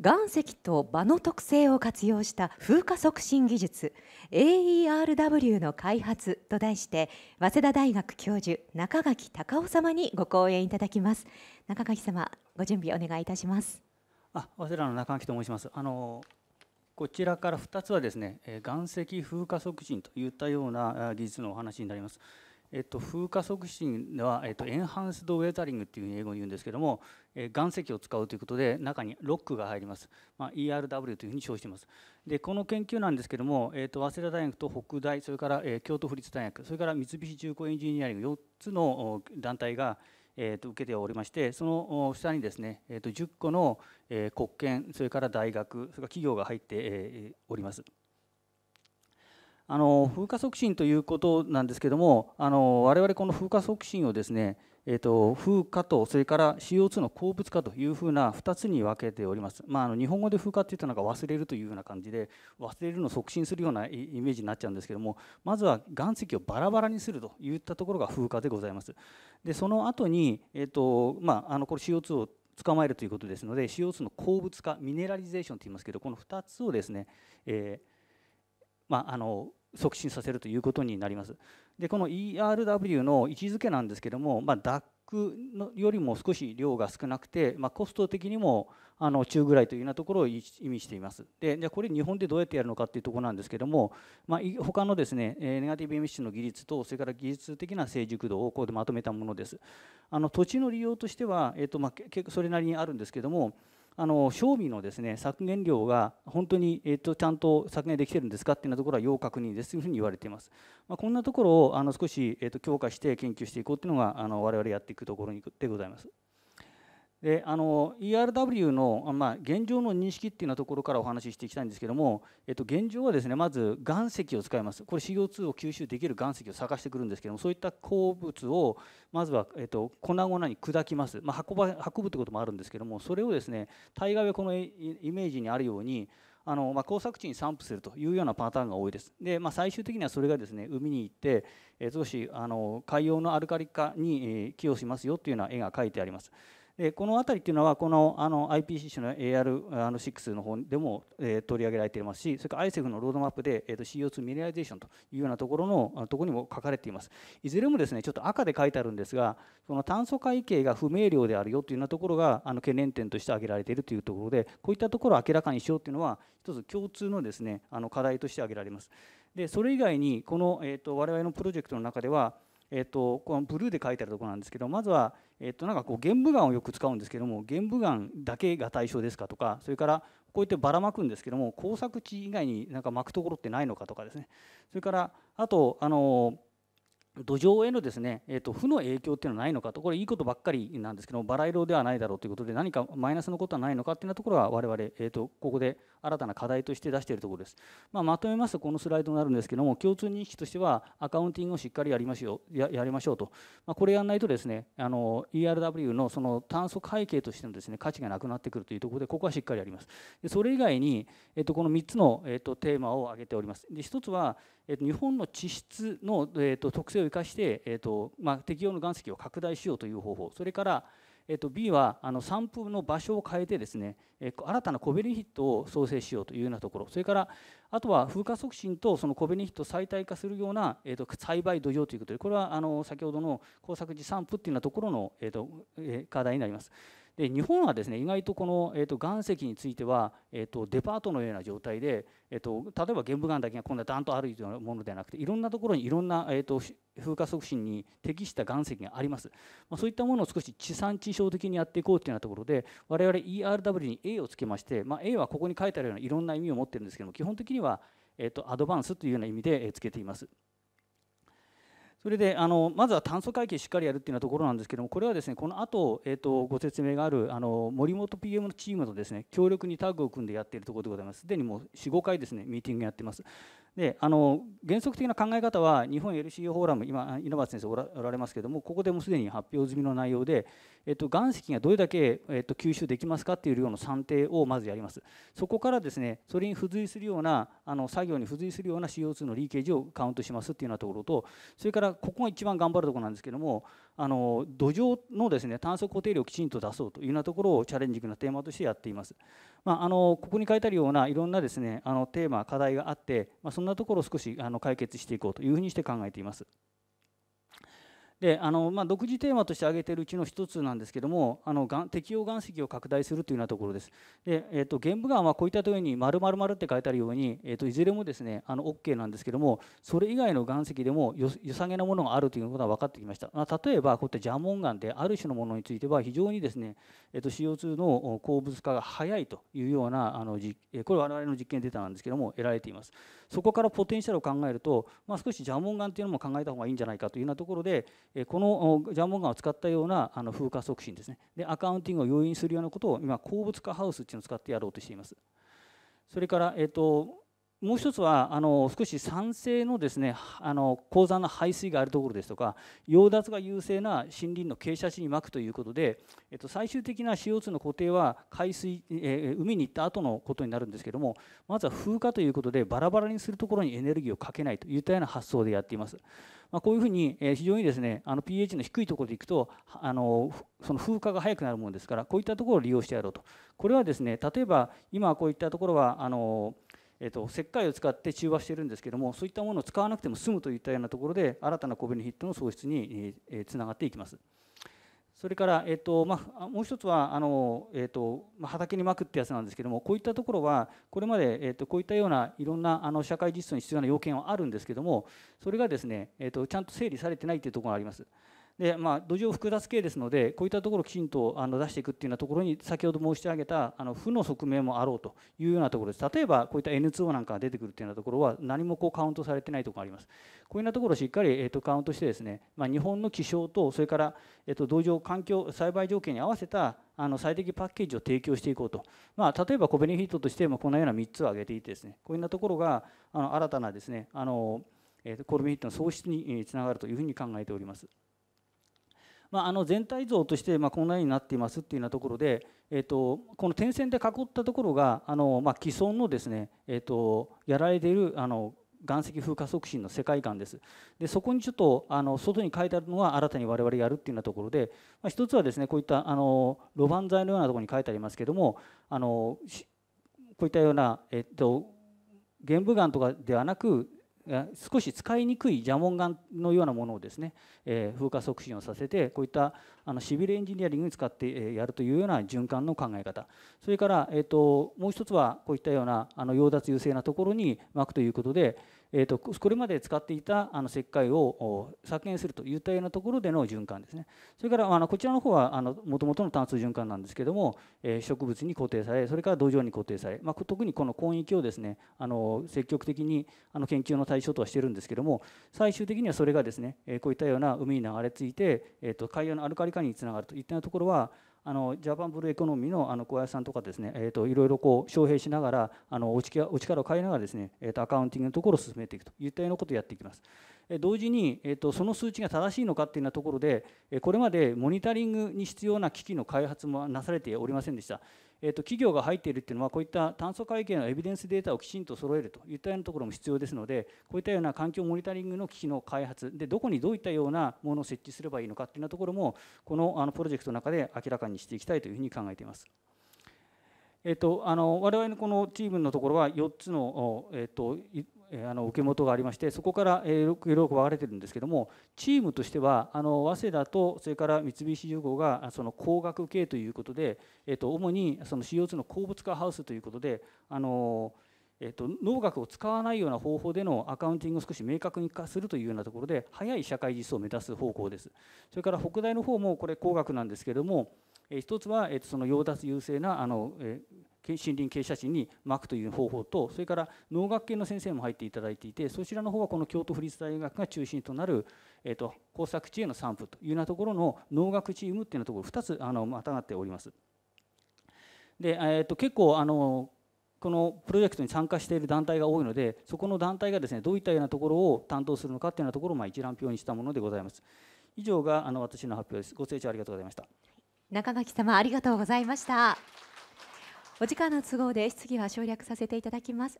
岩石と場の特性を活用した風化促進技術 AERW の開発と題して早稲田大学教授中垣隆夫様にご講演いただきます中垣様ご準備お願いいたしますあ早稲田の中垣と申しますあのこちらから2つはですね岩石風化促進といったような技術のお話になりますえっと、風化促進は、えっと、エンハンスドウェザリングっていう英語に言うんですけども、えー、岩石を使うということで中にロックが入ります、まあ、ERW というふうに称していますでこの研究なんですけども、えっと、早稲田大学と北大それから、えー、京都府立大学それから三菱重工エンジニアリング4つの団体がえー、と受けておりましてその下にですね、えー、と10個の、えー、国権それから大学それから企業が入って、えー、おります。あの風化促進ということなんですけどもあの我々この風化促進をですねえー、と風化とそれから CO2 の鉱物化というふうな2つに分けております、まあ、あの日本語で風化っていうとのが忘れるというような感じで忘れるのを促進するようなイメージになっちゃうんですけどもまずは岩石をバラバラにするといったところが風化でございますでその後に、えーとまあ、あのこれ CO2 を捕まえるということですので CO2 の鉱物化ミネラリゼーションといいますけどこの2つをですね、えーまあ、あの促進させるということになります。でこの ERW の位置づけなんですけども、まあ、DAC のよりも少し量が少なくて、まあ、コスト的にもあの中ぐらいというようなところを意味しています。でじゃこれ日本でどうやってやるのかっていうところなんですけども、まあ、他のですねネガティブエミッションの技術とそれから技術的な成熟度をここでまとめたものです。あの土地の利用としては、えっとまあ、結構それなりにあるんですけどもあの賞味のですね削減量が本当に、えっとちゃんと削減できてるんですかっていうようなところは要確認ですというふうに言われています、まあ、こんなところをあの少し、えっと強化して研究していこうというのがあの我々やっていくところにでございます。であの ERW の、まあ、現状の認識っていうのところからお話ししていきたいんですけども、えっと、現状はですねまず岩石を使いますこれ CO2 を吸収できる岩石を探してくるんですけどもそういった鉱物をまずは、えっと、粉々に砕きます、まあ、運ば運ぶってこともあるんですけどもそれをですね大概はこのイメージにあるようにあのまあ、工作地に散布するというようなパターンが多いです。で、まあ、最終的にはそれがですね海に行って、えー、少しあの海洋のアルカリ化に、え寄与しますよというような絵が描いてあります。えこのあたりというのはこのあの IPCC の AR6 の方でも、え取り上げられていますしそれから ICEF のロードマップで、えー、と CO2 ミネラリゼーションというようなところのところにも書かれていますいずれもですねちょっと赤で書いてあるんですがその炭素会計が不明瞭であるよというようなところがあの懸念点として挙げられているというところでこういったところを明らかにしようというのは一つ共通のですねあの課題として挙げられますでそれ以外にこの、えー、と我々のプロジェクトの中ではえー、とこのブルーで書いてあるところなんですけどまずはえっと、なんかこう玄武岩をよく使うんですけども玄武岩だけが対象ですかとかそれからこうやってばらまくんですけども耕作地以外になんか巻くところってないのかとかですねそれからあとあのー土壌へのですね、えー、と負の影響っていうのはないのかとこれいいことばっかりなんですけどバラ色ではないだろうということで何かマイナスのことはないのかっていうところは我々、えー、とここで新たな課題として出しているところです、まあ、まとめますとこのスライドになるんですけども共通認識としてはアカウンティングをしっかりやりましょうややりましょうと、まあ、これやらないとですねあの ERW のその炭素会計としてのですね価値がなくなってくるというところでここはしっかりやりますでそれ以外に、えー、とこの3つの、えー、とテーマを挙げておりますで1つは、えー、と日本の地質の、えー、と特性を生かして、えーとまあ、適用の岩石を拡大しようという方法それから、えー、と B はあの散布の場所を変えてですね、え新たなコベニヒットを創生しようというようなところそれからあとは風化促進とそのコベニヒットを最大化するような、えー、と栽培土壌ということでこれはあの先ほどの耕作地散布っていうようなところの、えーとえ課題になります。で日本はですね意外とこの、えーと、岩石については、えーと、デパートのような状態で、えーと、例えば玄武岩だけがこんなダンとあるようなものではなくていろんなところにいろんな、えー、と風化促進に適した岩石があります、まあ、そういったものを少し地産地消的にやっていこうというようなところで我々 ERW に A をつけまして、まあ、A はここに書いてあるようないろんな意味を持ってるんですけども基本的には、えー、とアドバンスというような意味でつけています。それであのまずは炭素回帰しっかりやるっていうようなところなんですけどもこれはですねこの後、えー、とご説明があるあの森本 PM のチームとですね協力にタッグを組んでやっているところでございますすでにもう45回ですねミーティングやってますであの原則的な考え方は日本 LCU フォーラム今稲葉先生おられますけどもここでもすでに発表済みの内容で、えっと、岩石がどれだけ、えっと、吸収できますかっていう量の算定をまずやりますそこからですねそれに付随するようなあの作業に付随するような CO2 のリーケージをカウントしますっていうようなところとそれからここが一番頑張るところなんですけどもあの土壌のですね炭素固定量をきちんと出そうというようなところをチャレンジングなテーマとしてやっていますまあ、あのここに書いてあるようないろんなですねあのテーマ課題があって、まあ、そんなところを少しあの解決していこうというふうにして考えています。であの、まあ、独自テーマとして挙げているうちの1つなんですけどもあのがん適用岩石を拡大するというようなところです。で、えーと、玄武岩はこういったように丸々丸って書いてあるように、えーと、いずれもですねあの OK なんですけどもそれ以外の岩石でもよさげなものがあるということが分かってきました、まあ、例えばこういった蛇紋岩である種のものについては非常にですね、えーと、CO2 の鉱物化が早いというようなあの実これ我々の実験データなんですけども得られていますそこからポテンシャルを考えると、まあ、少し蛇紋岩というのも考えた方がいいんじゃないかというようなところでこのジャンボガンを使ったようなあの風化促進ですねでアカウンティングを容易にするようなことを今鉱物化ハウスっていうのを使ってやろうとしていますそれから、えっともう一つはあの少し酸性のですねあの鉱山の排水があるところですとか溶脱が優勢な森林の傾斜地にまくということで、えっと、最終的な CO2 の固定は海水、えー、海に行った後のことになるんですけどもまずは風化ということでバラバラにするところにエネルギーをかけないといったような発想でやっています。まあ、こういうふうに、え非常にですねあの pH の低いところでいくとあのその風化が早くなるものですからこういったところを利用してやろうとこれはですね例えば今こういったところはあのえっと、石灰を使って中和してるんですけどもそういったものを使わなくても済むといったようなところで新たなコビニヒットの創出に、えー、つながっていきます。それから、えっとまあ、もう一つはあの、えっとま畑にまくってやつなんですけどもこういったところはこれまで、えっと、こういったようないろんなあの社会実装に必要な要件はあるんですけどもそれがですね、えっと、ちゃんと整理されてないというところがあります。でまあ、土壌複雑系ですのでこういったところをきちんとあの出していくっていうようなところに先ほど申し上げたあの負の側面もあろうというようなところです例えばこういった N2O なんかが出てくるっていうようなところは何もこうカウントされてないところがありますこういうようなところをしっかり、えー、とカウントしてですね、まあ、日本の気象とそれから、えー、と土壌環境栽培条件に合わせたあの最適パッケージを提供していこうと、まあ、例えばコベニヒットとしてもこのような3つを挙げていてですねこういうようなところがあの新たなですねあの、えー、とコルミヒットの創出につながるというふうに考えております。まあ、あの全体像としてまあこんなようになっていますっていうようなところで、えー、とこの点線で囲ったところがあのまあ既存のですね、えー、とやられているあの岩石風化促進の世界観です。でそこにちょっとあの外に書いてあるのは新たに我々やるっていうようなところで、まあ、一つはですねこういったあの路盤材のようなところに書いてありますけどもあのこういったような、えっと、玄武岩とかではなく少し使いにくい蛇紋岩のようなものをですね、え風化促進をさせてこういったあのシビルエンジニアリングに使ってやるというような循環の考え方それから、えと、ともう一つはこういったようなあの溶脱優勢なところに巻くということで、えーと、これまで使っていたあの石灰を削減するといったようなところでの循環ですねそれからあのこちらの方はもともとの炭素循環なんですけども、えー、植物に固定されそれから土壌に固定され、まあ、特にこの根域をですねあの積極的にあの研究の対象とはしてるんですけども最終的にはそれがですねこういったような海に流れ着いて、えーと、と海洋のアルカリ化につながるといったようなところはあのジャパンブルーエコノミーのあの小林さんとかですね、えーと、いろいろこう招聘しながらあのお力お力を変えながらですね、えーと、アカウンティングのところを進めていくといったようなことをやっていきます。え同時に、えーと、その数値が正しいのかっていうようなところで、えこれまでモニタリングに必要な機器の開発もなされておりませんでした。えー、と企業が入っているっていうのはこういった炭素会計のエビデンスデータをきちんと揃えるといったようなところも必要ですのでこういったような環境モニタリングの機器の開発でどこにどういったようなものを設置すればいいのかっていうようなところもこのあのプロジェクトの中で明らかにしていきたいというふうに考えています。えっと、あの我々のこのチームのところは4つの、えっと、あの受け元がありましてそこからいろいろ分かれてるんですけどもチームとしてはあの早稲田とそれから三菱重工がその工学系ということで、えっと、主にその CO2 の鉱物化ハウスということであのえっと、農学を使わないような方法でのアカウンティングを少し明確に化するというようなところで早い社会実装を目指す方向ですそれから北大の方もこれ工学なんですけども、え一つは、えっと、その用達優勢なあの、えー森林傾斜地にまくという方法とそれから農学系の先生も入っていただいていてそちらの方はこの京都府立大学が中心となる、えー、と耕作地への散布というようなところの農学チームっていうようなところ2つあのまたがっております。で、えー、と結構あのこのプロジェクトに参加している団体が多いのでそこの団体がですねどういったようなところを担当するのかというようなところをまあ一覧表にしたものでございます。以上があの私の発表です。ご清聴ありがとうございました。中垣様ありがとうございました。お時間の都合で質疑は省略させていただきます。